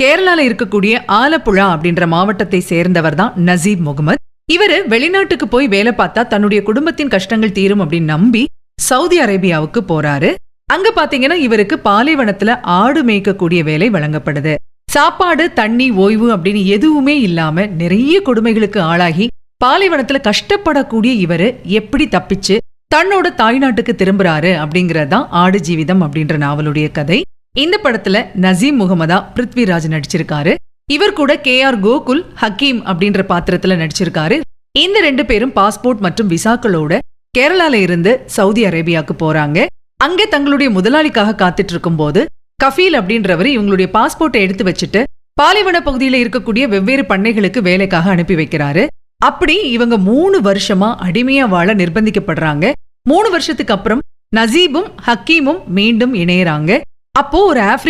கேரளால இருக்கக்கூடிய ஆலப்புழா அப்படின்ற மாவட்டத்தை சேர்ந்தவர் தான் நசீப் முகமது இவர் வெளிநாட்டுக்கு போய் வேலை பார்த்தா தன்னுடைய குடும்பத்தின் கஷ்டங்கள் தீரும் அப்படின்னு நம்பி சவுதி அரேபியாவுக்கு போறாரு அங்க பாத்தீங்கன்னா இவருக்கு பாலைவனத்துல ஆடு மேய்க்கக்கூடிய வேலை வழங்கப்படுது சாப்பாடு தண்ணி ஓய்வு அப்படின்னு எதுவுமே இல்லாம நிறைய கொடுமைகளுக்கு ஆளாகி பாலைவனத்துல கஷ்டப்படக்கூடிய இவர் எப்படி தப்பிச்சு தன்னோட தாய்நாட்டுக்கு திரும்புறாரு அப்படிங்கறதுதான் ஆடு ஜீவிதம் அப்படின்ற நாவலுடைய கதை இந்த படத்துல நசீம் முகமதா பிருத்விராஜ் நடிச்சிருக்காரு இவர் கூட கே ஆர் கோகுல் ஹக்கீம் அப்படின்ற பாத்திரத்துல நடிச்சிருக்காரு இந்த ரெண்டு பேரும் பாஸ்போர்ட் மற்றும் விசாக்களோட கேரளால இருந்து சவுதி அரேபியாவுக்கு போறாங்க அங்கே தங்களுடைய முதலாளிக்காக காத்துட்டு இருக்கும் போது கஃபீல் அப்படின்றவர் இவங்களுடைய பாஸ்போர்ட்டை எடுத்து வச்சுட்டு பாலைவன பகுதியில இருக்கக்கூடிய வெவ்வேறு பண்ணைகளுக்கு வேலைக்காக அனுப்பி வைக்கிறாரு அப்படி இவங்க மூணு வருஷமா அடிமையா வாழ நிர்பந்திக்கப்படுறாங்க மூணு வருஷத்துக்கு அப்புறம் நசீபும் ஹக்கீமும் மீண்டும் இணையறாங்க Apura